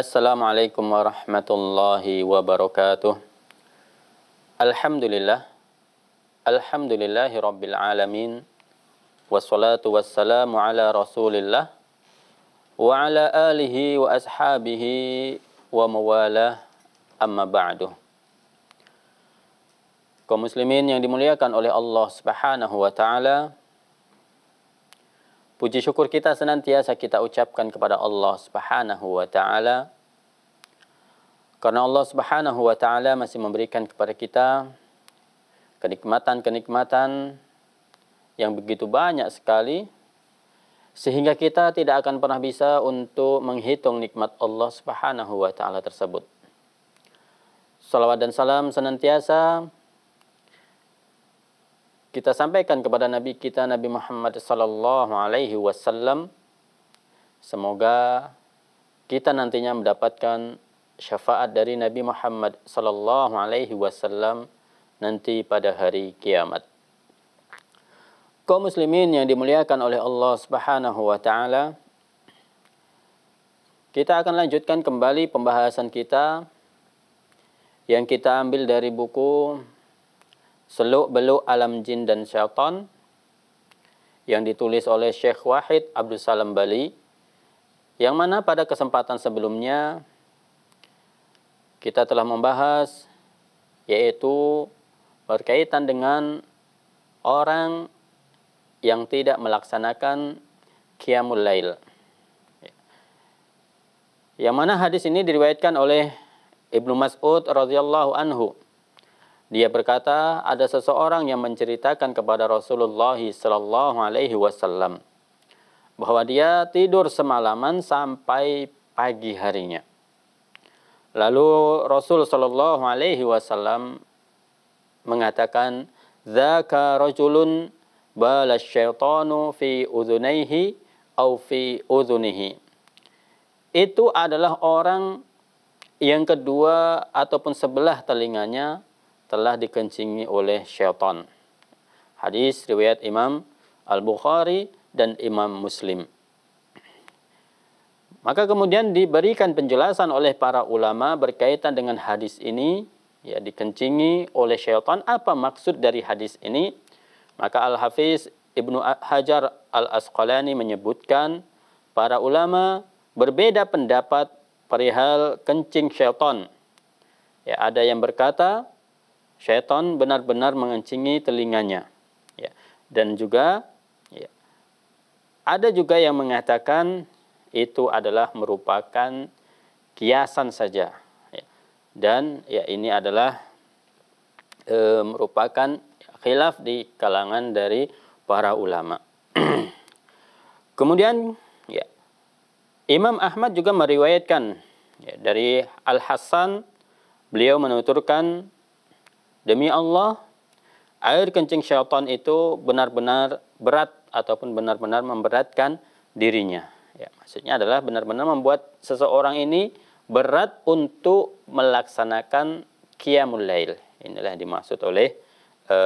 Assalamualaikum warahmatullahi wabarakatuh. Alhamdulillah. Alhamdulillahi rabbil alamin. Wassalatu wassalamu ala rasulillah. Wa ala alihi wa ashabihi wa mawalah amma ba'du. Kaum muslimin yang dimuliakan oleh Allah Subhanahu wa taala, Puji syukur kita senantiasa kita ucapkan kepada Allah Subhanahu wa taala. Karena Allah Subhanahu wa taala masih memberikan kepada kita kenikmatan-kenikmatan yang begitu banyak sekali sehingga kita tidak akan pernah bisa untuk menghitung nikmat Allah Subhanahu wa taala tersebut. Salawat dan salam senantiasa kita sampaikan kepada Nabi kita Nabi Muhammad sallallahu alaihi wasallam semoga kita nantinya mendapatkan syafaat dari Nabi Muhammad sallallahu alaihi wasallam nanti pada hari kiamat. Kaum muslimin yang dimuliakan oleh Allah Subhanahu wa taala, kita akan lanjutkan kembali pembahasan kita yang kita ambil dari buku Seluk-beluk alam jin dan syaitan yang ditulis oleh Syekh Wahid Abdul Salam Bali yang mana pada kesempatan sebelumnya kita telah membahas yaitu berkaitan dengan orang yang tidak melaksanakan qiyamul lail. Yang mana hadis ini diriwayatkan oleh Ibnu Mas'ud radhiyallahu anhu dia berkata, ada seseorang yang menceritakan kepada Rasulullah Sallallahu Alaihi Wasallam bahwa dia tidur semalaman sampai pagi harinya. Lalu Rasul Sallallahu Alaihi Wasallam mengatakan, "Zaka rajulun bala fi udhunaihi au fi udhunihi." Itu adalah orang yang kedua ataupun sebelah telinganya telah dikencingi oleh syaitan. Hadis riwayat Imam Al-Bukhari dan Imam Muslim. Maka kemudian diberikan penjelasan oleh para ulama berkaitan dengan hadis ini, ya dikencingi oleh syaitan apa maksud dari hadis ini? Maka Al-Hafiz Ibnu Hajar Al-Asqalani menyebutkan para ulama berbeda pendapat perihal kencing syaitan. Ya, ada yang berkata Syaitan benar-benar mengencingi telinganya. Ya. Dan juga ya, ada juga yang mengatakan itu adalah merupakan kiasan saja. Ya. Dan ya ini adalah e, merupakan khilaf di kalangan dari para ulama. Kemudian ya, Imam Ahmad juga meriwayatkan ya, dari Al Hasan beliau menuturkan Demi Allah, air kencing syaitan itu benar-benar berat ataupun benar-benar memberatkan dirinya. Ya, maksudnya adalah benar-benar membuat seseorang ini berat untuk melaksanakan qiyamul lail. Inilah yang dimaksud oleh e,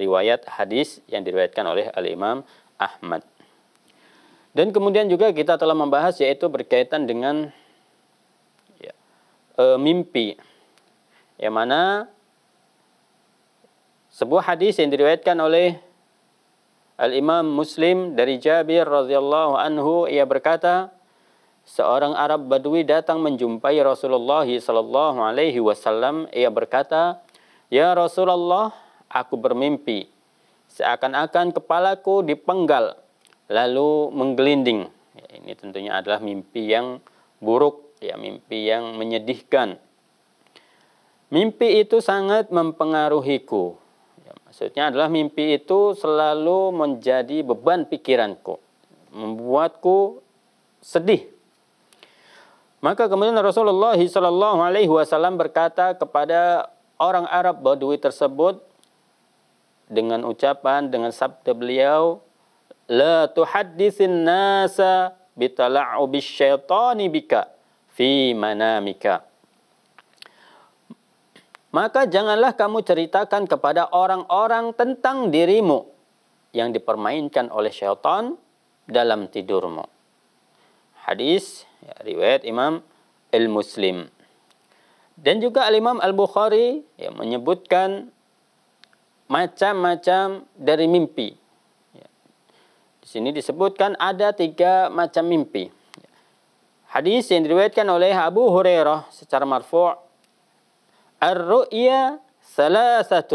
riwayat hadis yang diriwayatkan oleh Al-Imam Ahmad. Dan kemudian juga kita telah membahas yaitu berkaitan dengan ya, e, mimpi. Yang mana sebuah hadis yang diriwayatkan oleh Al-Imam Muslim dari Jabir radhiyallahu anhu ia berkata, seorang Arab Badui datang menjumpai Rasulullah sallallahu alaihi wasallam ia berkata, "Ya Rasulullah, aku bermimpi seakan-akan kepalaku dipenggal lalu menggelinding." Ya, ini tentunya adalah mimpi yang buruk, ya mimpi yang menyedihkan. Mimpi itu sangat mempengaruhiku Maksudnya adalah mimpi itu selalu menjadi beban pikiranku, membuatku sedih. Maka kemudian Rasulullah Shallallahu Alaihi Wasallam berkata kepada orang Arab Badui tersebut dengan ucapan dengan sabda beliau, la tuhadisin nasa bitala'ubis syaitani bika fi manamika maka janganlah kamu ceritakan kepada orang-orang tentang dirimu yang dipermainkan oleh syaitan dalam tidurmu. Hadis ya, riwayat Imam Al-Muslim. Dan juga Al-Imam Al-Bukhari ya, menyebutkan macam-macam dari mimpi. Ya. Di sini disebutkan ada tiga macam mimpi. Hadis yang diriwayatkan oleh Abu Hurairah secara marfu' الرؤيا ثلاثة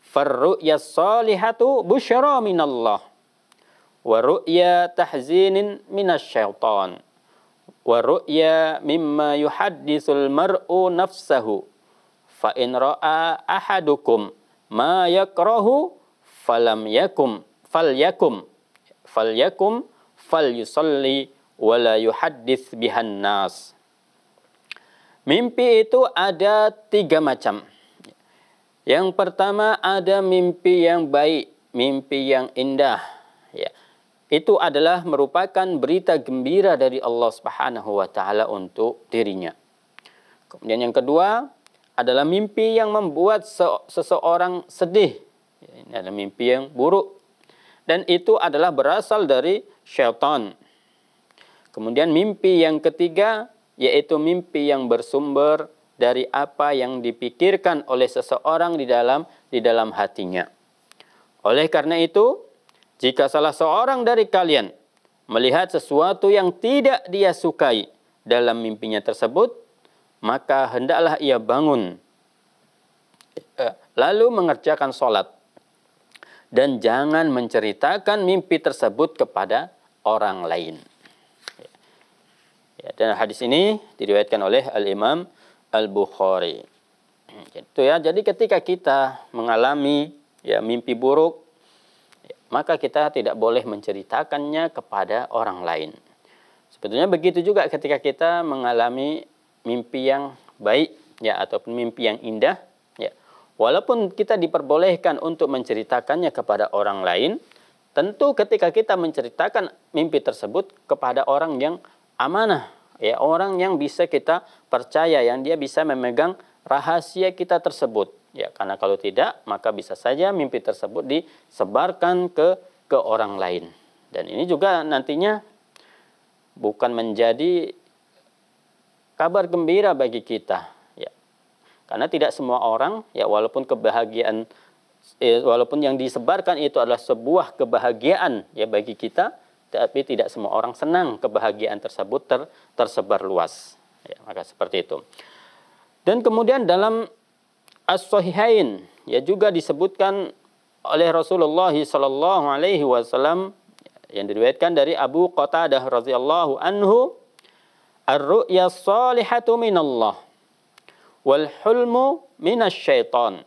فالرؤيا الصالحة بشرى من الله ورؤيا تحزين من الشيطان ورؤيا مما يحدث المرء نفسه فإن رأى أحدكم ما يكره فلم يكن فليكم فليكم فليصلي ولا يحدث بها الناس Mimpi itu ada tiga macam. Yang pertama ada mimpi yang baik, mimpi yang indah. Ya. Itu adalah merupakan berita gembira dari Allah Subhanahu wa taala untuk dirinya. Kemudian yang kedua adalah mimpi yang membuat seseorang sedih. Ya, ini adalah mimpi yang buruk. Dan itu adalah berasal dari syaitan. Kemudian mimpi yang ketiga yaitu mimpi yang bersumber dari apa yang dipikirkan oleh seseorang di dalam di dalam hatinya. Oleh karena itu, jika salah seorang dari kalian melihat sesuatu yang tidak dia sukai dalam mimpinya tersebut, maka hendaklah ia bangun eh, lalu mengerjakan sholat dan jangan menceritakan mimpi tersebut kepada orang lain. Ya, dan hadis ini diriwayatkan oleh Al-Imam Al-Bukhari. Itu ya. Jadi ketika kita mengalami ya mimpi buruk ya, maka kita tidak boleh menceritakannya kepada orang lain. Sebetulnya begitu juga ketika kita mengalami mimpi yang baik ya ataupun mimpi yang indah ya. Walaupun kita diperbolehkan untuk menceritakannya kepada orang lain, tentu ketika kita menceritakan mimpi tersebut kepada orang yang amanah ya orang yang bisa kita percaya yang dia bisa memegang rahasia kita tersebut ya karena kalau tidak maka bisa saja mimpi tersebut disebarkan ke ke orang lain dan ini juga nantinya bukan menjadi kabar gembira bagi kita ya karena tidak semua orang ya walaupun kebahagiaan eh, walaupun yang disebarkan itu adalah sebuah kebahagiaan ya bagi kita tapi tidak semua orang senang kebahagiaan tersebut ter, tersebar luas. Ya, maka seperti itu. Dan kemudian dalam As-Sahihain ya juga disebutkan oleh Rasulullah Shallallahu Alaihi Wasallam yang diriwayatkan dari Abu Qatadah radhiyallahu anhu ar-ru'ya salihatu minallah wal hulmu minasyaitan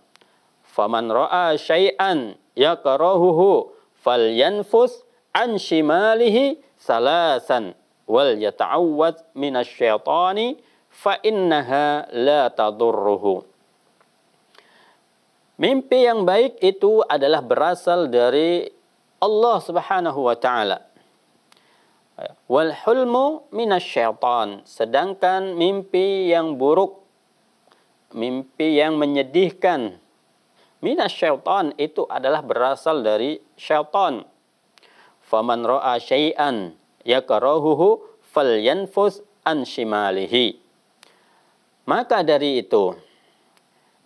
faman ra'a syai'an yakrahuhu falyanfus an shimalihi salasan wal yata'awwad minasyaitani fa innaha la tadurruhu. Mimpi yang baik itu adalah berasal dari Allah Subhanahu wa taala. Wal hulmu minasyaitan. Sedangkan mimpi yang buruk, mimpi yang menyedihkan minasyaitan itu adalah berasal dari syaitan faman ra'a syai'an yakrahuhu falyanfus an shimalihi maka dari itu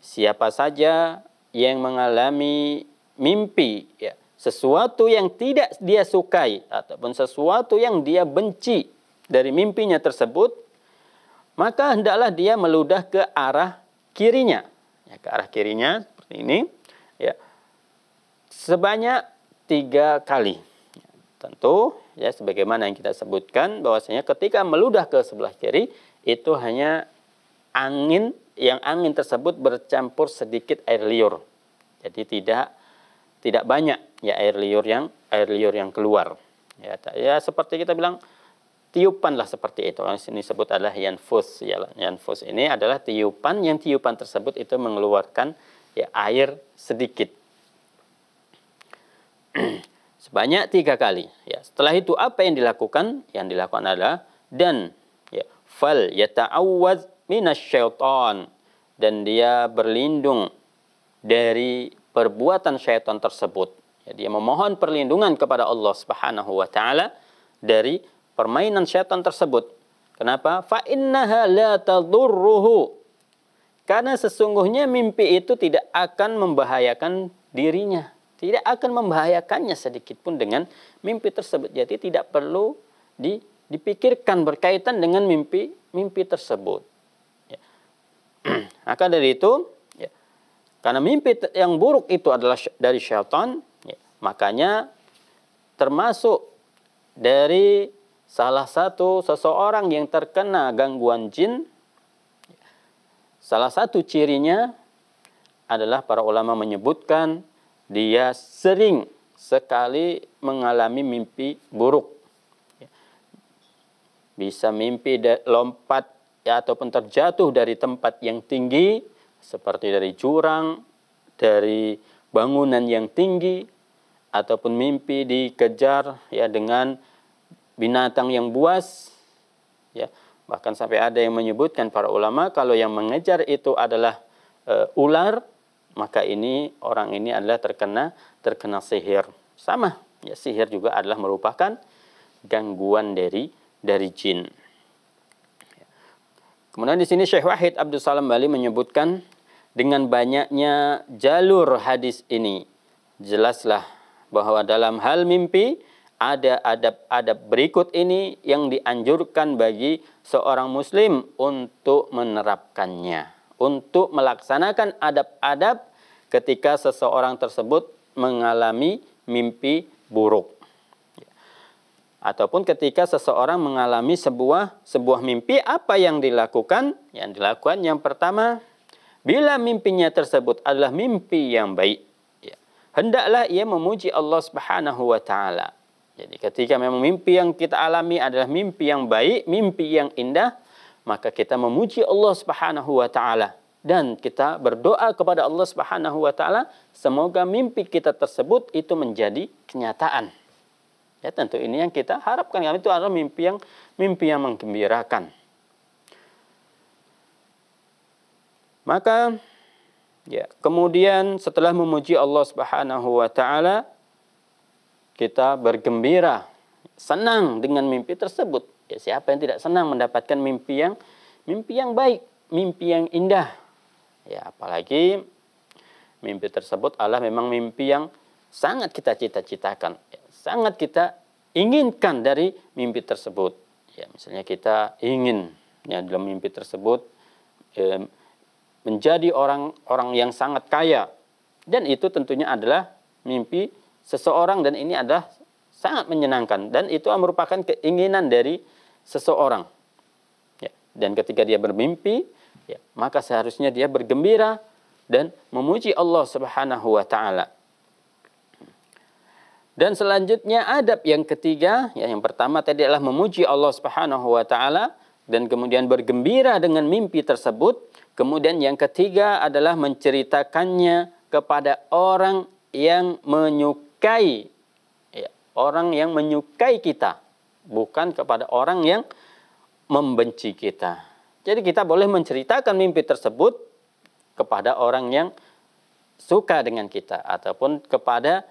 siapa saja yang mengalami mimpi ya, sesuatu yang tidak dia sukai ataupun sesuatu yang dia benci dari mimpinya tersebut maka hendaklah dia meludah ke arah kirinya ya, ke arah kirinya seperti ini ya sebanyak tiga kali Tentu ya sebagaimana yang kita sebutkan bahwasanya ketika meludah ke sebelah kiri itu hanya angin yang angin tersebut bercampur sedikit air liur. Jadi tidak tidak banyak ya air liur yang air liur yang keluar. Ya, ya seperti kita bilang tiupan lah seperti itu. Yang sini sebut adalah yanfus. Ya, yanfus ini adalah tiupan yang tiupan tersebut itu mengeluarkan ya air sedikit. sebanyak tiga kali. Ya. Setelah itu apa yang dilakukan? Yang dilakukan adalah dan ya, fal yata'awwadz minasyaiton dan dia berlindung dari perbuatan syaitan tersebut. Ya, dia memohon perlindungan kepada Allah Subhanahu wa taala dari permainan syaitan tersebut. Kenapa? Fa innaha la tadurruhu. Karena sesungguhnya mimpi itu tidak akan membahayakan dirinya tidak akan membahayakannya sedikit pun dengan mimpi tersebut. Jadi tidak perlu dipikirkan berkaitan dengan mimpi mimpi tersebut. Ya. Maka dari itu, ya, karena mimpi yang buruk itu adalah dari syaitan, ya, makanya termasuk dari salah satu seseorang yang terkena gangguan jin, ya, salah satu cirinya adalah para ulama menyebutkan dia sering sekali mengalami mimpi buruk. Ya. Bisa mimpi lompat ya, ataupun terjatuh dari tempat yang tinggi, seperti dari jurang, dari bangunan yang tinggi, ataupun mimpi dikejar ya dengan binatang yang buas. Ya, bahkan sampai ada yang menyebutkan para ulama kalau yang mengejar itu adalah e, ular maka ini orang ini adalah terkena terkena sihir. Sama, ya sihir juga adalah merupakan gangguan dari dari jin. Kemudian di sini Syekh Wahid Abdul Salam Bali menyebutkan dengan banyaknya jalur hadis ini jelaslah bahwa dalam hal mimpi ada adab-adab berikut ini yang dianjurkan bagi seorang muslim untuk menerapkannya untuk melaksanakan adab-adab ketika seseorang tersebut mengalami mimpi buruk ataupun ketika seseorang mengalami sebuah sebuah mimpi apa yang dilakukan yang dilakukan yang pertama bila mimpinya tersebut adalah mimpi yang baik ya, hendaklah ia memuji Allah Subhanahu wa taala jadi ketika memang mimpi yang kita alami adalah mimpi yang baik mimpi yang indah maka kita memuji Allah Subhanahu wa taala dan kita berdoa kepada Allah Subhanahu wa taala semoga mimpi kita tersebut itu menjadi kenyataan. Ya, tentu ini yang kita harapkan kami itu adalah mimpi yang mimpi yang menggembirakan. Maka ya, kemudian setelah memuji Allah Subhanahu wa taala kita bergembira, senang dengan mimpi tersebut Ya, siapa yang tidak senang mendapatkan mimpi yang mimpi yang baik, mimpi yang indah. Ya, apalagi mimpi tersebut adalah memang mimpi yang sangat kita cita-citakan, ya, sangat kita inginkan dari mimpi tersebut. Ya, misalnya kita ingin ya, dalam mimpi tersebut eh, menjadi orang-orang yang sangat kaya dan itu tentunya adalah mimpi seseorang dan ini adalah sangat menyenangkan dan itu merupakan keinginan dari seseorang. Ya, dan ketika dia bermimpi, ya, maka seharusnya dia bergembira dan memuji Allah Subhanahu wa taala. Dan selanjutnya adab yang ketiga, ya yang pertama tadi adalah memuji Allah Subhanahu wa taala dan kemudian bergembira dengan mimpi tersebut. Kemudian yang ketiga adalah menceritakannya kepada orang yang menyukai orang yang menyukai kita, bukan kepada orang yang membenci kita. Jadi kita boleh menceritakan mimpi tersebut kepada orang yang suka dengan kita ataupun kepada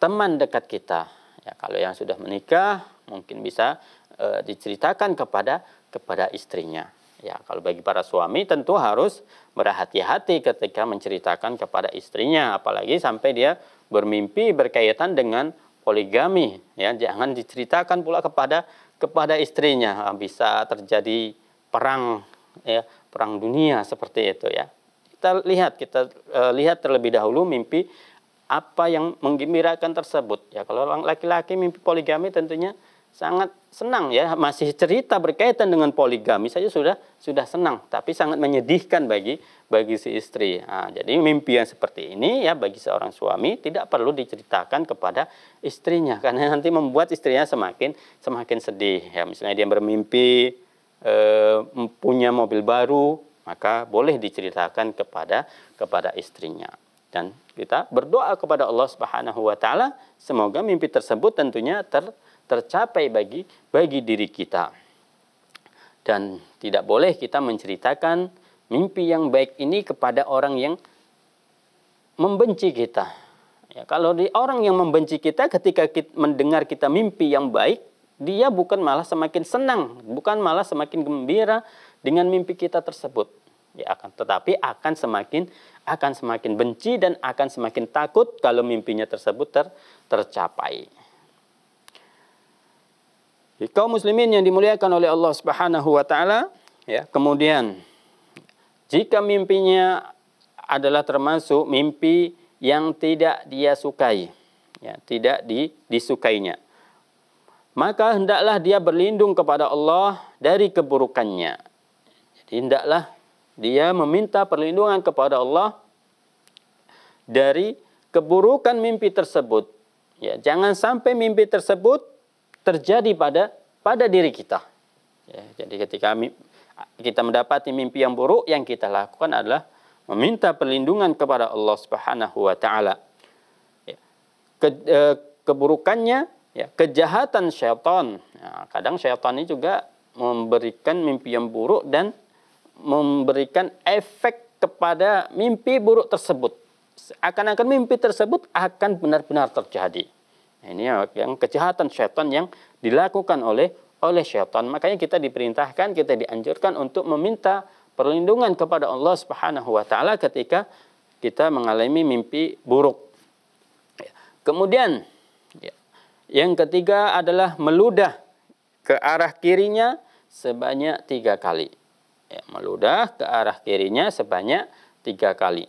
teman dekat kita. Ya, kalau yang sudah menikah mungkin bisa e, diceritakan kepada kepada istrinya. Ya, kalau bagi para suami tentu harus berhati-hati ketika menceritakan kepada istrinya apalagi sampai dia bermimpi berkaitan dengan poligami ya jangan diceritakan pula kepada kepada istrinya ah, bisa terjadi perang ya perang dunia seperti itu ya kita lihat kita e, lihat terlebih dahulu mimpi apa yang menggembirakan tersebut ya kalau laki-laki mimpi poligami tentunya sangat senang ya masih cerita berkaitan dengan poligami saja sudah sudah senang tapi sangat menyedihkan bagi bagi si istri nah, jadi mimpi yang seperti ini ya bagi seorang suami tidak perlu diceritakan kepada istrinya karena nanti membuat istrinya semakin semakin sedih ya misalnya dia bermimpi e, punya mobil baru maka boleh diceritakan kepada kepada istrinya dan kita berdoa kepada Allah Subhanahu wa taala semoga mimpi tersebut tentunya ter tercapai bagi bagi diri kita. Dan tidak boleh kita menceritakan mimpi yang baik ini kepada orang yang membenci kita. Ya, kalau di orang yang membenci kita ketika kita mendengar kita mimpi yang baik, dia bukan malah semakin senang, bukan malah semakin gembira dengan mimpi kita tersebut. Ya akan tetapi akan semakin akan semakin benci dan akan semakin takut kalau mimpinya tersebut ter, tercapai kaum muslimin yang dimuliakan oleh Allah Subhanahu wa taala, ya. Kemudian jika mimpinya adalah termasuk mimpi yang tidak dia sukai, ya, tidak di, disukainya. Maka hendaklah dia berlindung kepada Allah dari keburukannya. Jadi hendaklah dia meminta perlindungan kepada Allah dari keburukan mimpi tersebut. Ya, jangan sampai mimpi tersebut terjadi pada pada diri kita. Ya, jadi ketika kita mendapati mimpi yang buruk, yang kita lakukan adalah meminta perlindungan kepada Allah Subhanahu wa taala. Ya. Ke, eh, keburukannya ya, kejahatan syaitan. Ya, kadang syaitan ini juga memberikan mimpi yang buruk dan memberikan efek kepada mimpi buruk tersebut. Akan-akan mimpi tersebut akan benar-benar terjadi. Nah, ini yang kejahatan syaitan yang dilakukan oleh oleh syaitan. Makanya kita diperintahkan, kita dianjurkan untuk meminta perlindungan kepada Allah Subhanahu wa taala ketika kita mengalami mimpi buruk. Ya. Kemudian ya, yang ketiga adalah meludah ke arah kirinya sebanyak tiga kali. Ya, meludah ke arah kirinya sebanyak tiga kali.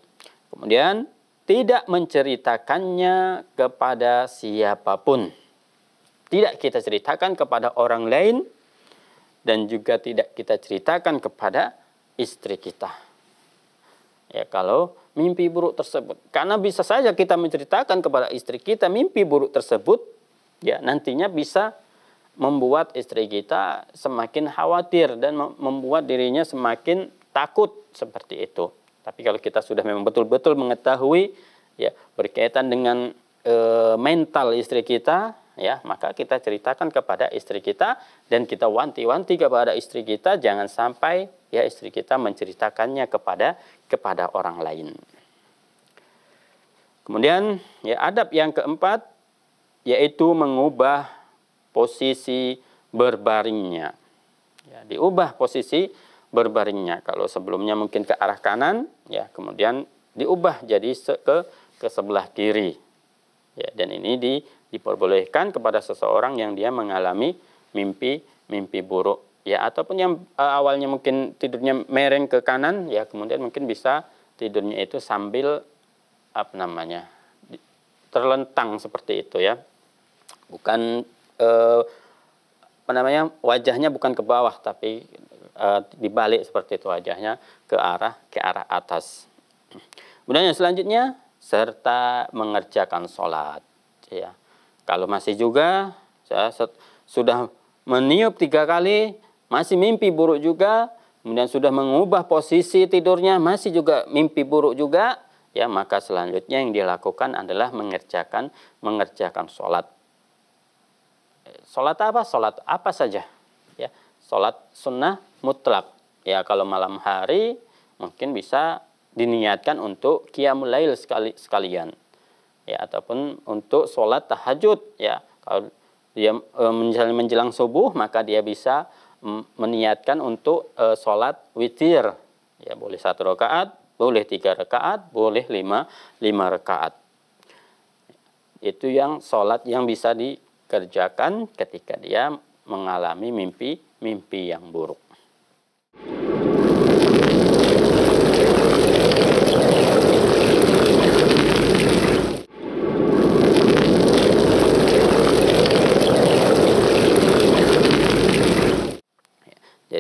Kemudian tidak menceritakannya kepada siapapun. Tidak kita ceritakan kepada orang lain dan juga tidak kita ceritakan kepada istri kita. Ya kalau mimpi buruk tersebut. Karena bisa saja kita menceritakan kepada istri kita mimpi buruk tersebut, ya nantinya bisa membuat istri kita semakin khawatir dan membuat dirinya semakin takut seperti itu. Tapi kalau kita sudah memang betul-betul mengetahui ya berkaitan dengan e, mental istri kita ya maka kita ceritakan kepada istri kita dan kita wanti-wanti kepada istri kita jangan sampai ya istri kita menceritakannya kepada kepada orang lain. Kemudian ya adab yang keempat yaitu mengubah posisi berbaringnya. Ya, diubah posisi berbaringnya. Kalau sebelumnya mungkin ke arah kanan, ya kemudian diubah jadi ke ke sebelah kiri. Ya, dan ini di, diperbolehkan kepada seseorang yang dia mengalami mimpi mimpi buruk ya ataupun yang uh, awalnya mungkin tidurnya mereng ke kanan ya kemudian mungkin bisa tidurnya itu sambil apa namanya terlentang seperti itu ya bukan eh, apa namanya wajahnya bukan ke bawah tapi Eh, dibalik seperti itu wajahnya ke arah ke arah atas. Kemudian yang selanjutnya serta mengerjakan sholat. Ya. Kalau masih juga ya, sudah meniup tiga kali masih mimpi buruk juga, kemudian sudah mengubah posisi tidurnya masih juga mimpi buruk juga, ya maka selanjutnya yang dilakukan adalah mengerjakan mengerjakan sholat. Sholat apa? Sholat apa saja? Ya, sholat sunnah mutlak. Ya kalau malam hari mungkin bisa diniatkan untuk qiyamul lail sekali, sekalian. Ya ataupun untuk sholat tahajud ya. Kalau dia e, menjelang, menjelang subuh maka dia bisa meniatkan untuk e, sholat witir ya boleh satu rakaat boleh tiga rakaat boleh lima lima rakaat itu yang sholat yang bisa dikerjakan ketika dia mengalami mimpi mimpi yang buruk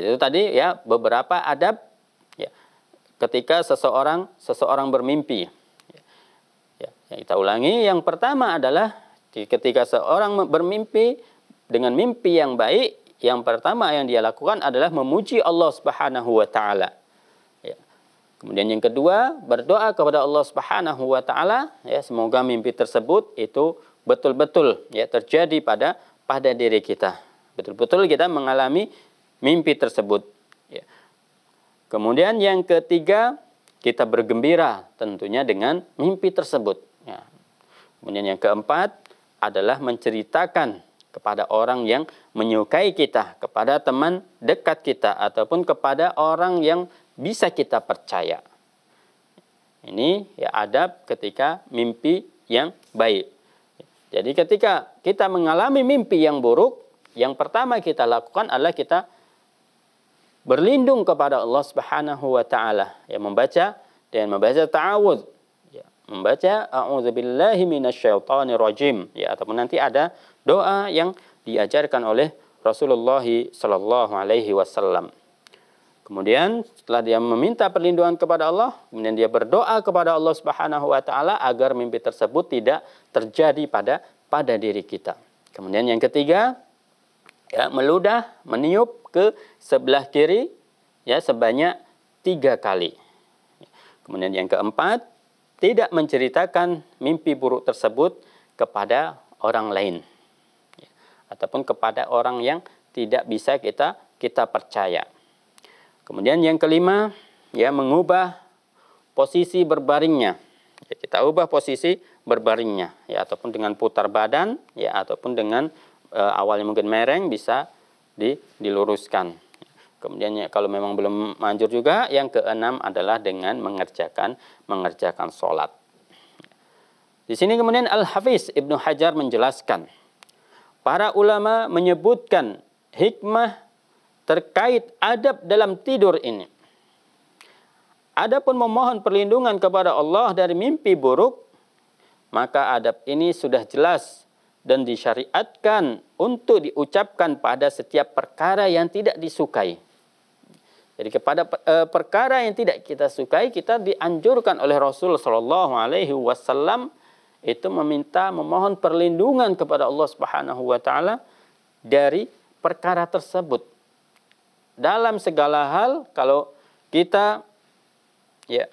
Itu tadi ya beberapa adab ya, ketika seseorang seseorang bermimpi. Ya, ya, kita ulangi, yang pertama adalah ketika seorang bermimpi dengan mimpi yang baik, yang pertama yang dia lakukan adalah memuji Allah Subhanahu wa taala. Ya. Kemudian yang kedua, berdoa kepada Allah Subhanahu wa taala ya semoga mimpi tersebut itu betul-betul ya terjadi pada pada diri kita. Betul-betul kita mengalami mimpi tersebut. Ya. Kemudian yang ketiga, kita bergembira tentunya dengan mimpi tersebut. Ya. Kemudian yang keempat adalah menceritakan kepada orang yang menyukai kita, kepada teman dekat kita, ataupun kepada orang yang bisa kita percaya. Ini ya adab ketika mimpi yang baik. Jadi ketika kita mengalami mimpi yang buruk, yang pertama kita lakukan adalah kita berlindung kepada Allah Subhanahu wa taala yang membaca dan membaca taawud ya, membaca a'udzubillahi minasyaitonirrajim ya ataupun nanti ada doa yang diajarkan oleh Rasulullah sallallahu alaihi wasallam. Kemudian setelah dia meminta perlindungan kepada Allah, kemudian dia berdoa kepada Allah Subhanahu wa taala agar mimpi tersebut tidak terjadi pada pada diri kita. Kemudian yang ketiga, ya, meludah, meniup ke sebelah kiri ya sebanyak tiga kali. Kemudian yang keempat, tidak menceritakan mimpi buruk tersebut kepada orang lain ya, ataupun kepada orang yang tidak bisa kita kita percaya. Kemudian yang kelima, ya mengubah posisi berbaringnya. Ya, kita ubah posisi berbaringnya ya ataupun dengan putar badan ya ataupun dengan e, awalnya mungkin mereng bisa di, diluruskan. Kemudian ya, kalau memang belum manjur juga, yang keenam adalah dengan mengerjakan mengerjakan sholat. Di sini kemudian Al-Hafiz Ibnu Hajar menjelaskan, para ulama menyebutkan hikmah terkait adab dalam tidur ini. Adapun memohon perlindungan kepada Allah dari mimpi buruk, maka adab ini sudah jelas dan disyariatkan untuk diucapkan pada setiap perkara yang tidak disukai. Jadi kepada e, perkara yang tidak kita sukai kita dianjurkan oleh Rasul sallallahu Alaihi Wasallam itu meminta memohon perlindungan kepada Allah Subhanahu Wa Taala dari perkara tersebut. Dalam segala hal kalau kita ya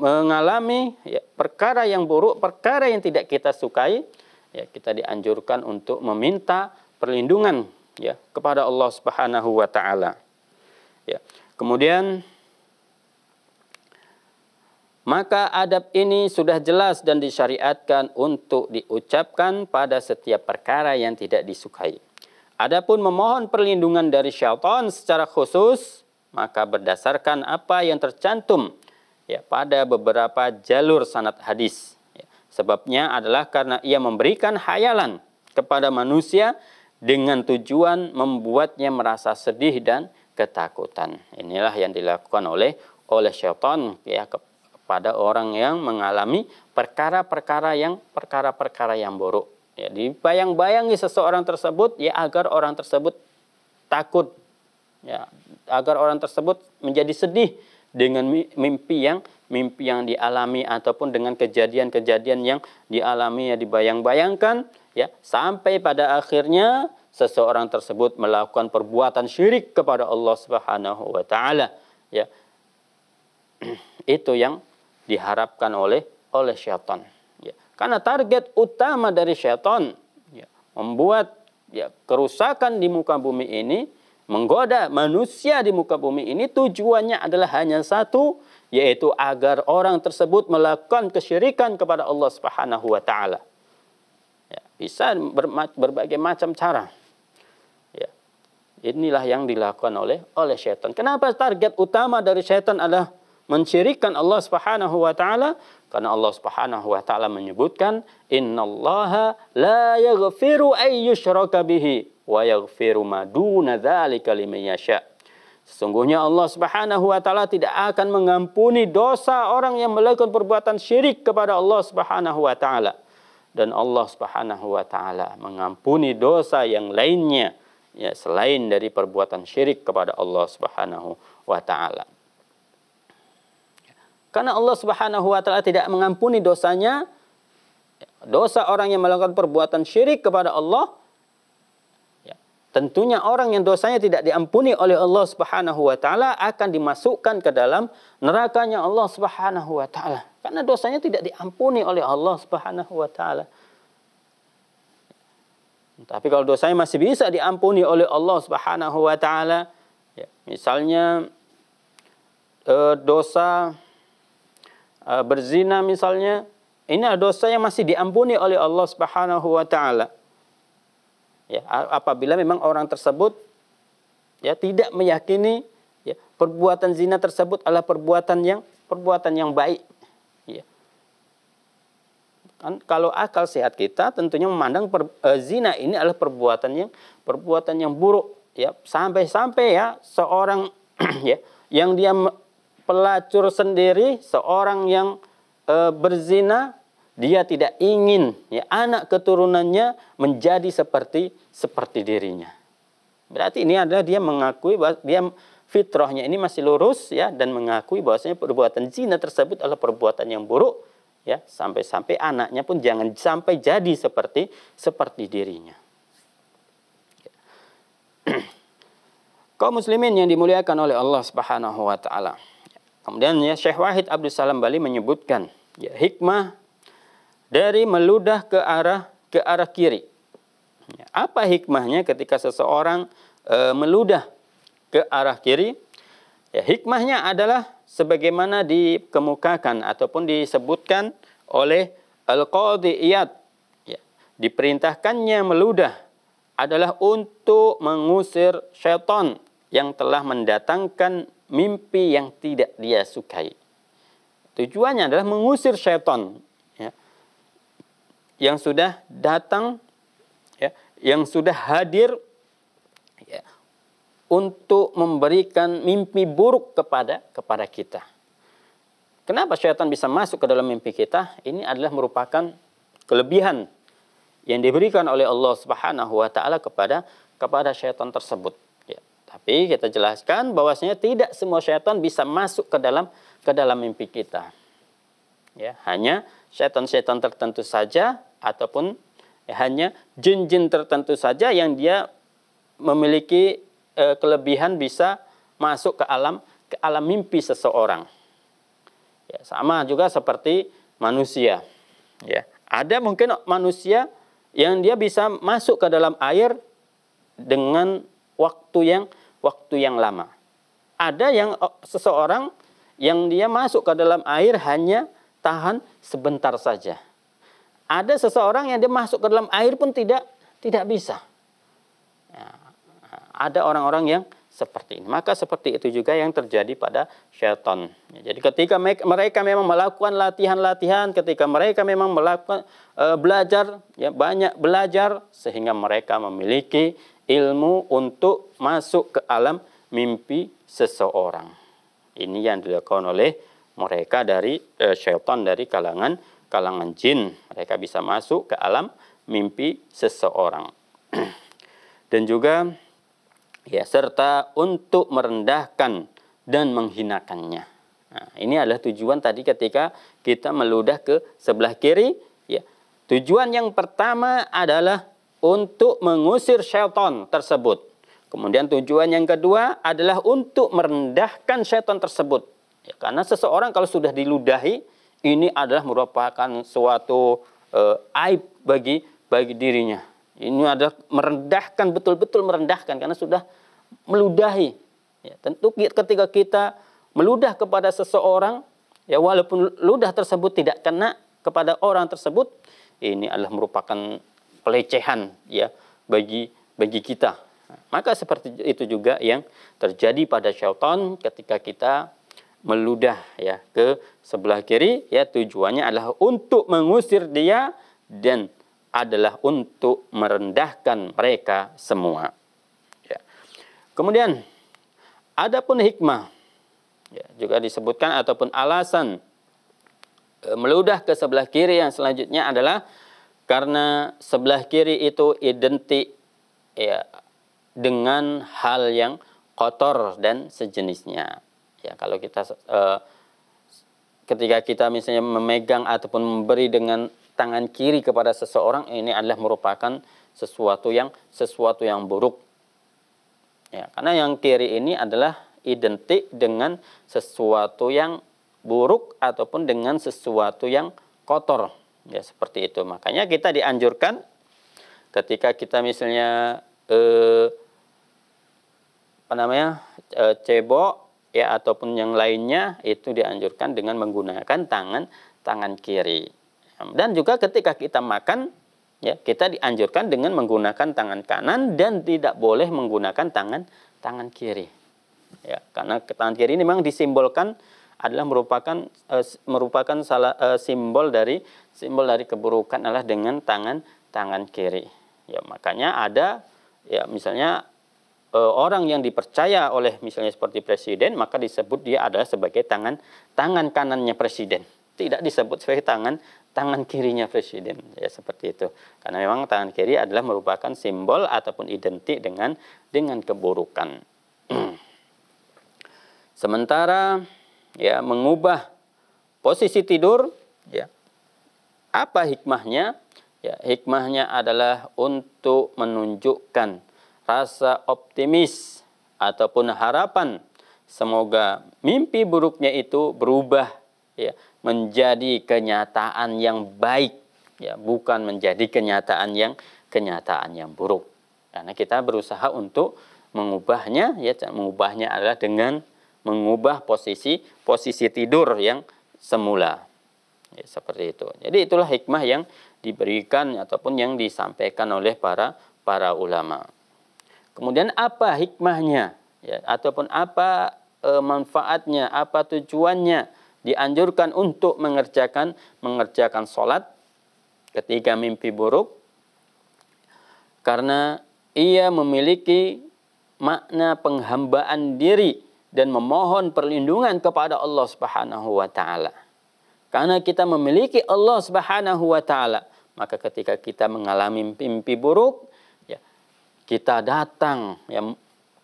mengalami ya, perkara yang buruk, perkara yang tidak kita sukai, ya kita dianjurkan untuk meminta perlindungan ya kepada Allah Subhanahu wa taala. Ya. Kemudian maka adab ini sudah jelas dan disyariatkan untuk diucapkan pada setiap perkara yang tidak disukai. Adapun memohon perlindungan dari syaitan secara khusus, maka berdasarkan apa yang tercantum ya pada beberapa jalur sanad hadis. Sebabnya adalah karena ia memberikan hayalan kepada manusia dengan tujuan membuatnya merasa sedih dan ketakutan. Inilah yang dilakukan oleh oleh syaitan ya kepada orang yang mengalami perkara-perkara yang perkara-perkara yang buruk. Ya, dibayang-bayangi seseorang tersebut ya agar orang tersebut takut ya agar orang tersebut menjadi sedih dengan mimpi yang mimpi yang dialami ataupun dengan kejadian-kejadian yang dialami ya dibayang-bayangkan ya sampai pada akhirnya seseorang tersebut melakukan perbuatan syirik kepada Allah Subhanahu wa taala ya itu yang diharapkan oleh oleh syaitan ya karena target utama dari syaitan ya membuat ya kerusakan di muka bumi ini menggoda manusia di muka bumi ini tujuannya adalah hanya satu yaitu agar orang tersebut melakukan kesyirikan kepada Allah Subhanahu wa taala. Ya, bisa berbagai macam cara. Ya. Inilah yang dilakukan oleh oleh setan. Kenapa target utama dari setan adalah mencirikan Allah Subhanahu wa taala? Karena Allah Subhanahu wa taala menyebutkan innallaha la yaghfiru ay yushraka bihi wa yaghfiru ma duna dzalika liman yasha'. Sesungguhnya Allah Subhanahu wa taala tidak akan mengampuni dosa orang yang melakukan perbuatan syirik kepada Allah Subhanahu wa taala. Dan Allah Subhanahu wa taala mengampuni dosa yang lainnya ya selain dari perbuatan syirik kepada Allah Subhanahu wa taala. Karena Allah Subhanahu wa taala tidak mengampuni dosanya dosa orang yang melakukan perbuatan syirik kepada Allah tentunya orang yang dosanya tidak diampuni oleh Allah Subhanahu wa taala akan dimasukkan ke dalam nerakanya Allah Subhanahu wa taala karena dosanya tidak diampuni oleh Allah Subhanahu wa taala. Tapi kalau dosanya masih bisa diampuni oleh Allah Subhanahu wa taala, ya, misalnya eh, dosa eh, berzina misalnya, ini adalah dosa yang masih diampuni oleh Allah Subhanahu wa taala. Ya, apabila memang orang tersebut ya tidak meyakini ya, perbuatan zina tersebut adalah perbuatan yang perbuatan yang baik. Ya. Kan, kalau akal sehat kita tentunya memandang per, e, zina ini adalah perbuatan yang perbuatan yang buruk ya sampai-sampai ya seorang ya yang dia pelacur sendiri seorang yang e, berzina dia tidak ingin ya anak keturunannya menjadi seperti seperti dirinya. Berarti ini adalah dia mengakui bahwa dia fitrahnya ini masih lurus ya dan mengakui bahwasanya perbuatan zina tersebut adalah perbuatan yang buruk ya sampai-sampai anaknya pun jangan sampai jadi seperti seperti dirinya. Kau muslimin yang dimuliakan oleh Allah Subhanahu wa taala. Kemudian ya Syekh Wahid Abdul Salam Bali menyebutkan ya hikmah dari meludah ke arah ke arah kiri. Ya, apa hikmahnya ketika seseorang e, meludah ke arah kiri? Ya, hikmahnya adalah sebagaimana dikemukakan ataupun disebutkan oleh Al-Qadhi Ya, diperintahkannya meludah adalah untuk mengusir syaitan yang telah mendatangkan mimpi yang tidak dia sukai. Tujuannya adalah mengusir syaitan yang sudah datang ya, yang sudah hadir ya, untuk memberikan mimpi buruk kepada kepada kita. Kenapa syaitan bisa masuk ke dalam mimpi kita? Ini adalah merupakan kelebihan yang diberikan oleh Allah Subhanahu wa taala kepada kepada syaitan tersebut. Ya. tapi kita jelaskan bahwasanya tidak semua syaitan bisa masuk ke dalam ke dalam mimpi kita. Ya, hanya syaitan-syaitan tertentu saja ataupun eh, hanya jin-jin tertentu saja yang dia memiliki eh, kelebihan bisa masuk ke alam ke alam mimpi seseorang. Ya, sama juga seperti manusia. Ya, ada mungkin manusia yang dia bisa masuk ke dalam air dengan waktu yang waktu yang lama. Ada yang eh, seseorang yang dia masuk ke dalam air hanya tahan sebentar saja. Ada seseorang yang dia masuk ke dalam air pun tidak tidak bisa. Ya, ada orang-orang yang seperti ini. Maka seperti itu juga yang terjadi pada syaitan. Ya, jadi ketika mereka memang melakukan latihan-latihan, ketika mereka memang melakukan e, belajar, ya, banyak belajar sehingga mereka memiliki ilmu untuk masuk ke alam mimpi seseorang. Ini yang dilakukan oleh mereka dari e, syaitan dari kalangan kalangan jin. Mereka bisa masuk ke alam mimpi seseorang. Dan juga ya serta untuk merendahkan dan menghinakannya. Nah, ini adalah tujuan tadi ketika kita meludah ke sebelah kiri, ya. Tujuan yang pertama adalah untuk mengusir syaitan tersebut. Kemudian tujuan yang kedua adalah untuk merendahkan syaitan tersebut. Ya, karena seseorang kalau sudah diludahi, ini adalah merupakan suatu e, aib bagi bagi dirinya. Ini adalah merendahkan betul-betul merendahkan karena sudah meludahi. Ya, tentu ketika kita meludah kepada seseorang, ya walaupun ludah tersebut tidak kena kepada orang tersebut, ini adalah merupakan pelecehan ya bagi bagi kita. Maka seperti itu juga yang terjadi pada syaitan ketika kita meludah ya ke sebelah kiri ya tujuannya adalah untuk mengusir dia dan adalah untuk merendahkan mereka semua. Ya. Kemudian adapun hikmah ya, juga disebutkan ataupun alasan e, meludah ke sebelah kiri yang selanjutnya adalah karena sebelah kiri itu identik ya dengan hal yang kotor dan sejenisnya ya kalau kita uh, ketika kita misalnya memegang ataupun memberi dengan tangan kiri kepada seseorang ini adalah merupakan sesuatu yang sesuatu yang buruk ya karena yang kiri ini adalah identik dengan sesuatu yang buruk ataupun dengan sesuatu yang kotor ya seperti itu makanya kita dianjurkan ketika kita misalnya eh, apa namanya eh, cebok ya ataupun yang lainnya itu dianjurkan dengan menggunakan tangan tangan kiri. Dan juga ketika kita makan ya kita dianjurkan dengan menggunakan tangan kanan dan tidak boleh menggunakan tangan tangan kiri. Ya, karena tangan kiri ini memang disimbolkan adalah merupakan e, merupakan salah e, simbol dari simbol dari keburukan adalah dengan tangan tangan kiri. Ya, makanya ada ya misalnya E, orang yang dipercaya oleh misalnya seperti presiden maka disebut dia adalah sebagai tangan tangan kanannya presiden tidak disebut sebagai tangan tangan kirinya presiden ya seperti itu karena memang tangan kiri adalah merupakan simbol ataupun identik dengan dengan keburukan sementara ya mengubah posisi tidur ya apa hikmahnya ya hikmahnya adalah untuk menunjukkan rasa optimis ataupun harapan semoga mimpi buruknya itu berubah ya menjadi kenyataan yang baik ya bukan menjadi kenyataan yang kenyataan yang buruk karena kita berusaha untuk mengubahnya ya mengubahnya adalah dengan mengubah posisi posisi tidur yang semula ya, seperti itu jadi itulah hikmah yang diberikan ataupun yang disampaikan oleh para para ulama Kemudian apa hikmahnya ya, ataupun apa e, manfaatnya, apa tujuannya dianjurkan untuk mengerjakan mengerjakan salat ketika mimpi buruk karena ia memiliki makna penghambaan diri dan memohon perlindungan kepada Allah Subhanahu wa taala. Karena kita memiliki Allah Subhanahu wa taala, maka ketika kita mengalami mimpi buruk kita datang ya,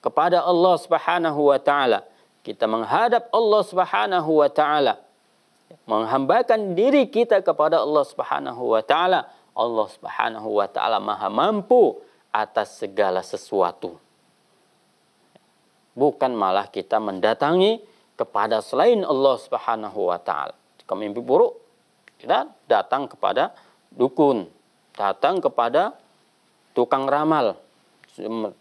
kepada Allah Subhanahu wa taala. Kita menghadap Allah Subhanahu wa taala. Menghambakan diri kita kepada Allah Subhanahu wa taala. Allah Subhanahu wa taala Maha mampu atas segala sesuatu. Bukan malah kita mendatangi kepada selain Allah Subhanahu wa taala. Jika mimpi buruk, kita datang kepada dukun, datang kepada tukang ramal,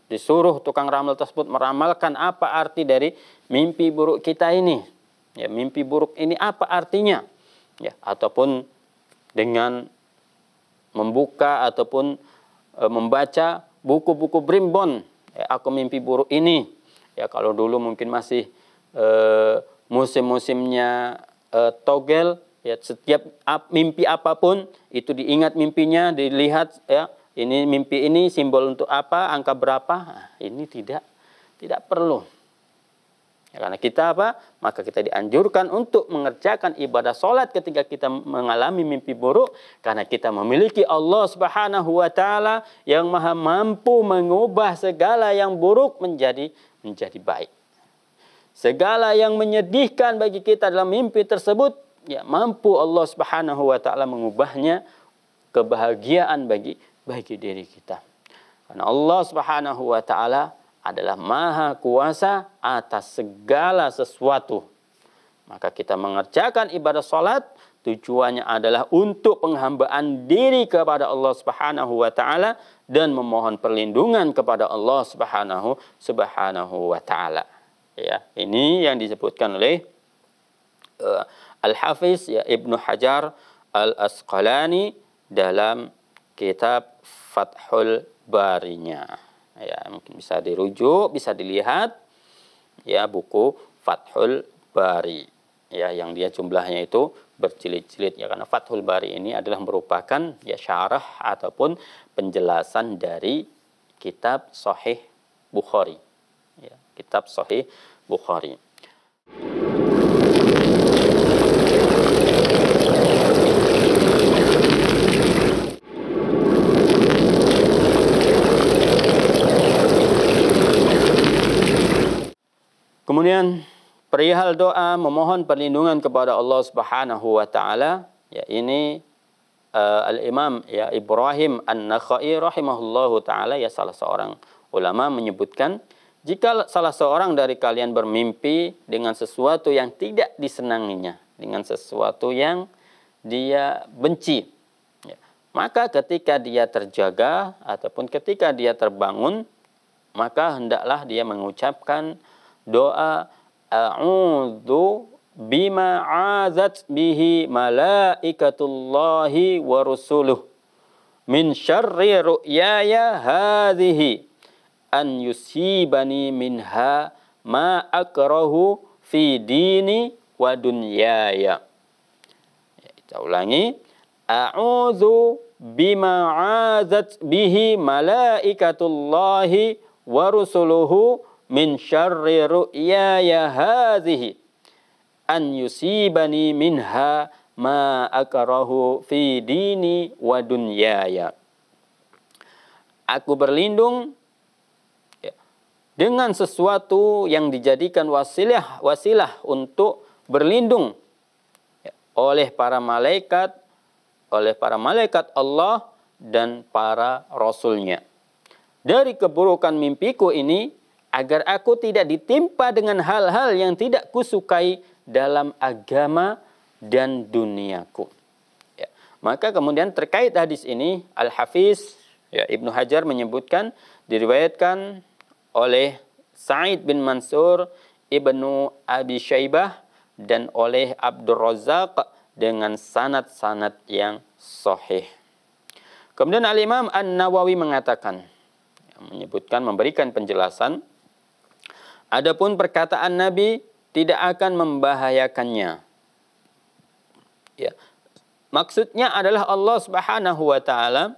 disuruh tukang ramal tersebut meramalkan apa arti dari mimpi buruk kita ini. Ya, mimpi buruk ini apa artinya? Ya, ataupun dengan membuka ataupun e, membaca buku-buku Brimbon, ya, aku mimpi buruk ini. Ya, kalau dulu mungkin masih e, musim-musimnya e, togel, ya setiap mimpi apapun itu diingat mimpinya, dilihat ya ini mimpi ini simbol untuk apa, angka berapa? Nah, ini tidak tidak perlu. Ya, karena kita apa? Maka kita dianjurkan untuk mengerjakan ibadah sholat ketika kita mengalami mimpi buruk. Karena kita memiliki Allah subhanahu wa ta'ala yang maha mampu mengubah segala yang buruk menjadi menjadi baik. Segala yang menyedihkan bagi kita dalam mimpi tersebut, ya mampu Allah subhanahu wa ta'ala mengubahnya kebahagiaan bagi bagi diri kita. Karena Allah Subhanahu wa taala adalah maha kuasa atas segala sesuatu. Maka kita mengerjakan ibadah salat tujuannya adalah untuk penghambaan diri kepada Allah Subhanahu wa taala dan memohon perlindungan kepada Allah Subhanahu Subhanahu wa taala. Ya, ini yang disebutkan oleh uh, Al-Hafiz ya Ibnu Hajar Al-Asqalani dalam kitab fathul barinya ya mungkin bisa dirujuk bisa dilihat ya buku fathul bari ya yang dia jumlahnya itu bercilit-cilit ya karena fathul bari ini adalah merupakan ya syarah ataupun penjelasan dari kitab sahih Bukhari ya kitab sahih Bukhari Kemudian perihal doa memohon perlindungan kepada Allah Subhanahu wa taala, ya ini uh, Al-Imam ya Ibrahim An-Nakhai rahimahullahu taala ya salah seorang ulama menyebutkan jika salah seorang dari kalian bermimpi dengan sesuatu yang tidak disenanginya, dengan sesuatu yang dia benci, ya, maka ketika dia terjaga ataupun ketika dia terbangun, maka hendaklah dia mengucapkan doa a'udzu bima azat bihi malaikatullahi wa rusuluh min syarri ru'yaya hadhihi an yusibani minha ma akrahu fi dini wa dunyaya kita ulangi a'udzu bima azat bihi malaikatullahi wa rusuluhu min syarri ru'yaya hadhihi an yusibani minha ma akrahu fi dini wa dunyaya aku berlindung ya, dengan sesuatu yang dijadikan wasilah wasilah untuk berlindung ya, oleh para malaikat oleh para malaikat Allah dan para rasulnya dari keburukan mimpiku ini agar aku tidak ditimpa dengan hal-hal yang tidak kusukai dalam agama dan duniaku. Ya. Maka kemudian terkait hadis ini Al-Hafiz ya, Ibnu Hajar menyebutkan diriwayatkan oleh Sa'id bin Mansur Ibnu Abi Syaibah dan oleh Abdul Razak dengan sanat-sanat yang sahih. Kemudian Al-Imam An-Nawawi mengatakan, menyebutkan, memberikan penjelasan, Adapun perkataan Nabi tidak akan membahayakannya. Ya. Maksudnya adalah Allah Subhanahu wa taala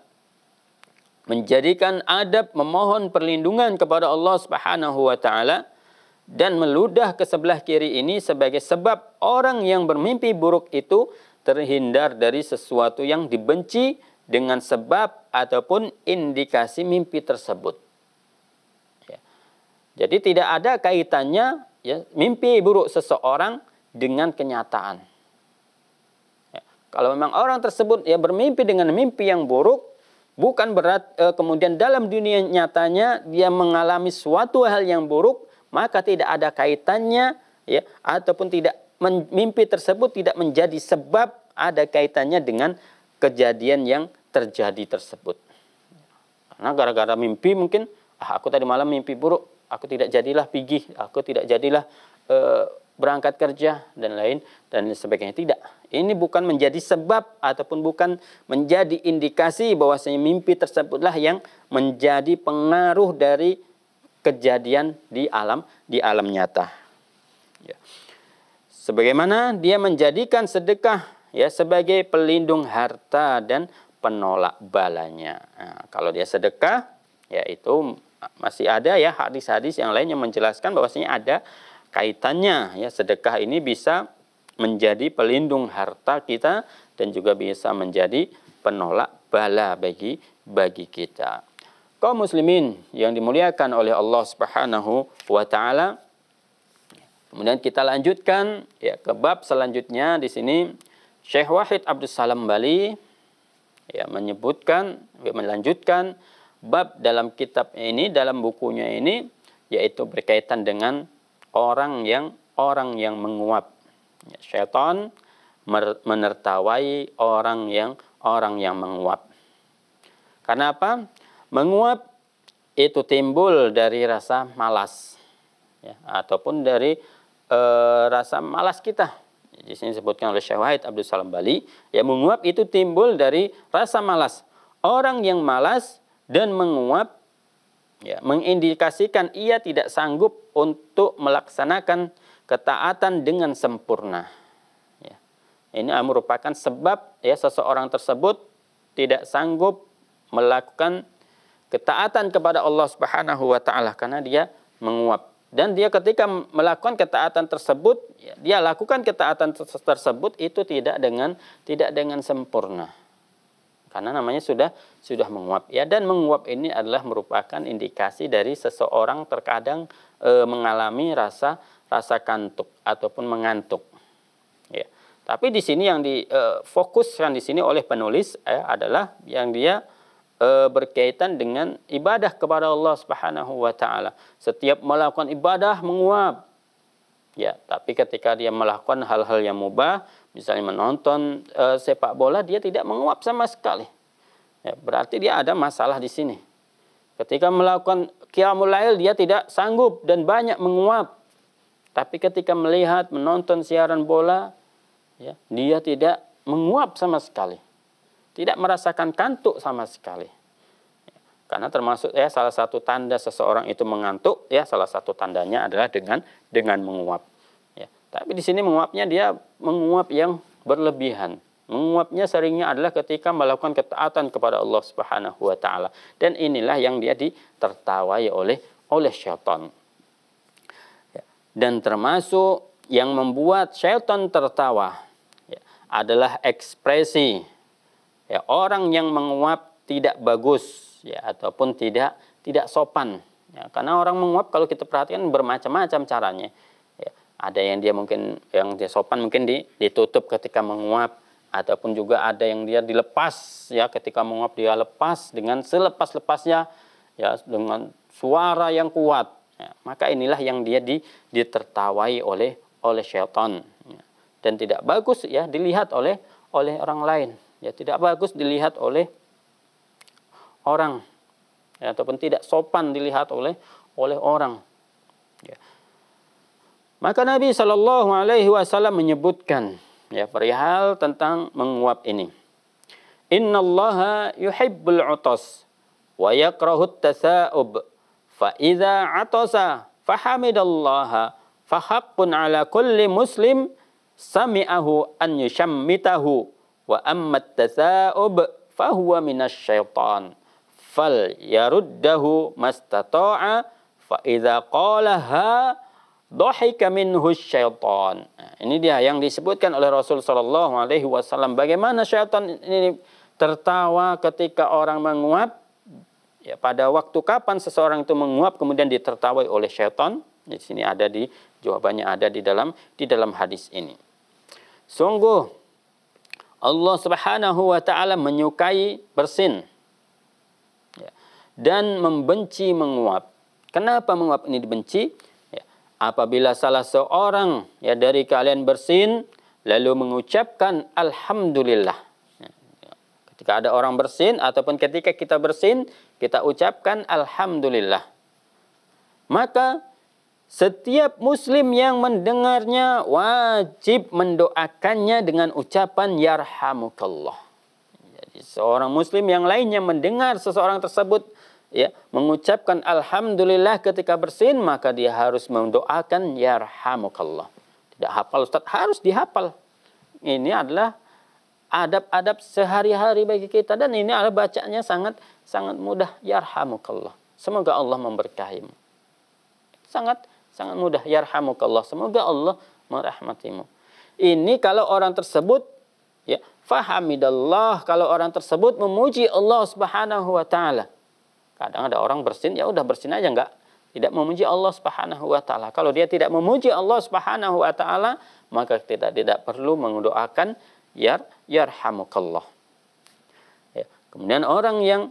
menjadikan adab memohon perlindungan kepada Allah Subhanahu wa taala dan meludah ke sebelah kiri ini sebagai sebab orang yang bermimpi buruk itu terhindar dari sesuatu yang dibenci dengan sebab ataupun indikasi mimpi tersebut. Jadi tidak ada kaitannya ya, mimpi buruk seseorang dengan kenyataan. Ya, kalau memang orang tersebut ya bermimpi dengan mimpi yang buruk, bukan berat e, kemudian dalam dunia nyatanya dia mengalami suatu hal yang buruk, maka tidak ada kaitannya ya ataupun tidak men, mimpi tersebut tidak menjadi sebab ada kaitannya dengan kejadian yang terjadi tersebut. Karena gara-gara mimpi mungkin ah aku tadi malam mimpi buruk, aku tidak jadilah pigi, aku tidak jadilah uh, berangkat kerja dan lain dan sebagainya tidak. Ini bukan menjadi sebab ataupun bukan menjadi indikasi bahwasanya mimpi tersebutlah yang menjadi pengaruh dari kejadian di alam di alam nyata. Ya. Sebagaimana dia menjadikan sedekah ya sebagai pelindung harta dan penolak balanya. Nah, kalau dia sedekah yaitu masih ada ya hadis-hadis yang lain yang menjelaskan bahwasanya ada kaitannya ya sedekah ini bisa menjadi pelindung harta kita dan juga bisa menjadi penolak bala bagi bagi kita. Kaum muslimin yang dimuliakan oleh Allah Subhanahu wa taala. Kemudian kita lanjutkan ya ke bab selanjutnya di sini Syekh Wahid Abdus Salam Bali ya menyebutkan melanjutkan bab dalam kitab ini dalam bukunya ini yaitu berkaitan dengan orang yang orang yang menguap. Ya, setan menertawai orang yang orang yang menguap. Karena apa? Menguap itu timbul dari rasa malas ya, ataupun dari e, rasa malas kita. Di sini disebutkan oleh Syekh Wahid Abdul Salam Bali, ya menguap itu timbul dari rasa malas. Orang yang malas dan menguap ya, mengindikasikan ia tidak sanggup untuk melaksanakan ketaatan dengan sempurna. Ya. Ini merupakan sebab ya seseorang tersebut tidak sanggup melakukan ketaatan kepada Allah Subhanahu wa taala karena dia menguap. Dan dia ketika melakukan ketaatan tersebut, ya, dia lakukan ketaatan tersebut itu tidak dengan tidak dengan sempurna karena namanya sudah sudah menguap ya dan menguap ini adalah merupakan indikasi dari seseorang terkadang e, mengalami rasa rasa kantuk ataupun mengantuk ya tapi di sini yang difokuskan e, di sini oleh penulis ya, adalah yang dia e, berkaitan dengan ibadah kepada Allah Subhanahu wa taala setiap melakukan ibadah menguap ya tapi ketika dia melakukan hal-hal yang mubah misalnya menonton e, sepak bola dia tidak menguap sama sekali. Ya, berarti dia ada masalah di sini. Ketika melakukan qiyamul lail dia tidak sanggup dan banyak menguap. Tapi ketika melihat menonton siaran bola ya, dia tidak menguap sama sekali. Tidak merasakan kantuk sama sekali. Karena termasuk ya salah satu tanda seseorang itu mengantuk ya salah satu tandanya adalah dengan dengan menguap. Tapi di sini menguapnya dia menguap yang berlebihan. Menguapnya seringnya adalah ketika melakukan ketaatan kepada Allah Subhanahu wa taala. Dan inilah yang dia ditertawai oleh oleh syaitan. Ya. Dan termasuk yang membuat syaitan tertawa ya, adalah ekspresi ya, orang yang menguap tidak bagus ya, ataupun tidak tidak sopan. Ya, karena orang menguap kalau kita perhatikan bermacam-macam caranya ada yang dia mungkin yang dia sopan mungkin di, ditutup ketika menguap ataupun juga ada yang dia dilepas ya ketika menguap dia lepas dengan selepas-lepasnya ya dengan suara yang kuat ya, maka inilah yang dia di, ditertawai oleh oleh syaitan ya. dan tidak bagus ya dilihat oleh oleh orang lain ya tidak bagus dilihat oleh orang ya, ataupun tidak sopan dilihat oleh oleh orang ya. Maka Nabi Shallallahu Alaihi Wasallam menyebutkan ya perihal tentang menguap ini. Inna Allah yuhibbul utas wa yakrahut tasa'ub fa idza atasa fahamidallaha fahaqqun ala kulli muslim sami'ahu an yushammitahu wa amma tasa'ub fahuwa minasyaitan fal yaruddahu mastata'a fa idza Dohika minhu syaitan. Nah, ini dia yang disebutkan oleh Rasul saw Alaihi Wasallam. Bagaimana syaitan ini tertawa ketika orang menguap? Ya, pada waktu kapan seseorang itu menguap kemudian ditertawai oleh syaitan? Di sini ada di jawabannya ada di dalam di dalam hadis ini. Sungguh Allah Subhanahu wa taala menyukai bersin ya, dan membenci menguap. Kenapa menguap ini dibenci? apabila salah seorang ya dari kalian bersin lalu mengucapkan alhamdulillah ketika ada orang bersin ataupun ketika kita bersin kita ucapkan alhamdulillah maka setiap muslim yang mendengarnya wajib mendoakannya dengan ucapan yarhamukallah jadi seorang muslim yang lainnya mendengar seseorang tersebut ya mengucapkan alhamdulillah ketika bersin maka dia harus mendoakan yarhamukallah. Tidak hafal Ustaz, harus dihafal. Ini adalah adab-adab sehari-hari bagi kita dan ini adalah bacanya sangat sangat mudah yarhamukallah. Semoga Allah memberkahimu. Sangat sangat mudah yarhamukallah. Semoga Allah merahmatimu. Ini kalau orang tersebut ya fahamidallah kalau orang tersebut memuji Allah Subhanahu wa taala Kadang ada orang bersin, ya udah bersin aja enggak tidak memuji Allah Subhanahu wa taala. Kalau dia tidak memuji Allah Subhanahu wa taala, maka tidak tidak perlu mendoakan yar yarhamukallah. Ya. Kemudian orang yang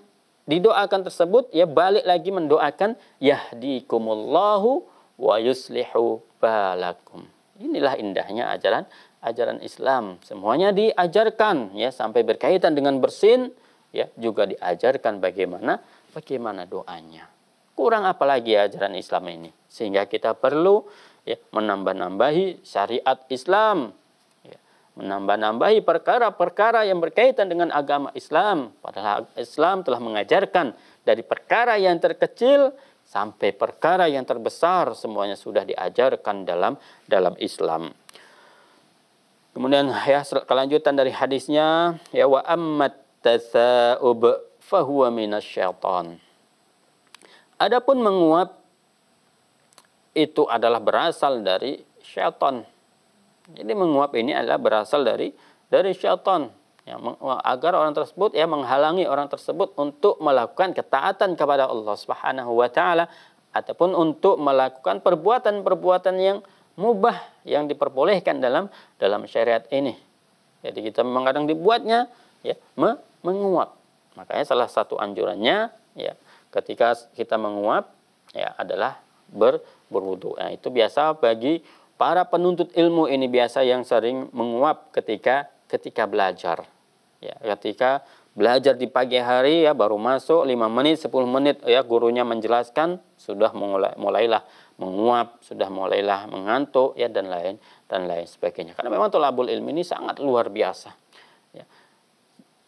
didoakan tersebut ya balik lagi mendoakan yahdikumullahu wa yuslihu balakum. Inilah indahnya ajaran ajaran Islam. Semuanya diajarkan ya sampai berkaitan dengan bersin ya juga diajarkan bagaimana bagaimana doanya. Kurang apalagi ajaran Islam ini. Sehingga kita perlu ya, menambah-nambahi syariat Islam. Ya, menambah-nambahi perkara-perkara yang berkaitan dengan agama Islam. Padahal Islam telah mengajarkan dari perkara yang terkecil sampai perkara yang terbesar semuanya sudah diajarkan dalam dalam Islam. Kemudian ya kelanjutan dari hadisnya ya wa ammat fahuwa minasyaiton. Adapun menguap itu adalah berasal dari syaitan. Jadi menguap ini adalah berasal dari dari syaitan ya, agar orang tersebut ya menghalangi orang tersebut untuk melakukan ketaatan kepada Allah Subhanahu wa taala ataupun untuk melakukan perbuatan-perbuatan yang mubah yang diperbolehkan dalam dalam syariat ini. Jadi kita memang kadang dibuatnya ya menguap Makanya salah satu anjurannya ya ketika kita menguap ya adalah ber, berwudu. Nah, itu biasa bagi para penuntut ilmu ini biasa yang sering menguap ketika ketika belajar. Ya, ketika belajar di pagi hari ya baru masuk 5 menit 10 menit ya gurunya menjelaskan sudah mulai mulailah menguap sudah mulailah mengantuk ya dan lain dan lain sebagainya karena memang tolabul ilmu ini sangat luar biasa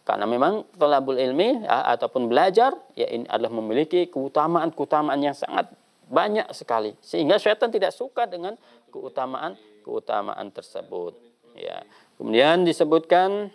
karena memang tolabul ilmi ya, ataupun belajar ya ini adalah memiliki keutamaan-keutamaan yang sangat banyak sekali sehingga setan tidak suka dengan keutamaan-keutamaan tersebut ya. Kemudian disebutkan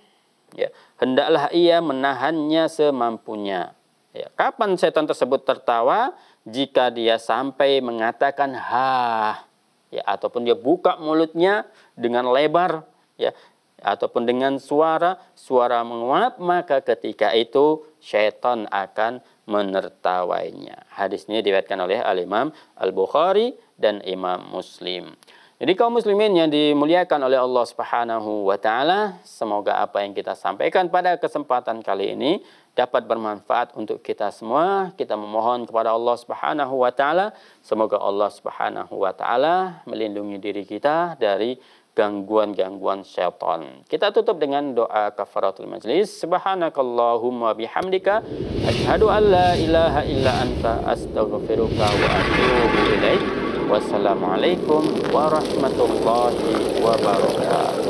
ya, hendaklah ia menahannya semampunya. Ya, kapan setan tersebut tertawa? Jika dia sampai mengatakan ha ya ataupun dia buka mulutnya dengan lebar ya ataupun dengan suara suara menguap maka ketika itu syaitan akan menertawainya. Hadis ini diriwayatkan oleh Al-Imam Al-Bukhari dan Imam Muslim. Jadi kaum muslimin yang dimuliakan oleh Allah Subhanahu wa taala, semoga apa yang kita sampaikan pada kesempatan kali ini dapat bermanfaat untuk kita semua. Kita memohon kepada Allah Subhanahu wa taala, semoga Allah Subhanahu wa taala melindungi diri kita dari gangguan-gangguan syaitan. Kita tutup dengan doa kafaratul majlis. Subhanakallahumma bihamdika asyhadu an la ilaha illa anta astaghfiruka wa atubu ilaik. Wassalamualaikum warahmatullahi wabarakatuh.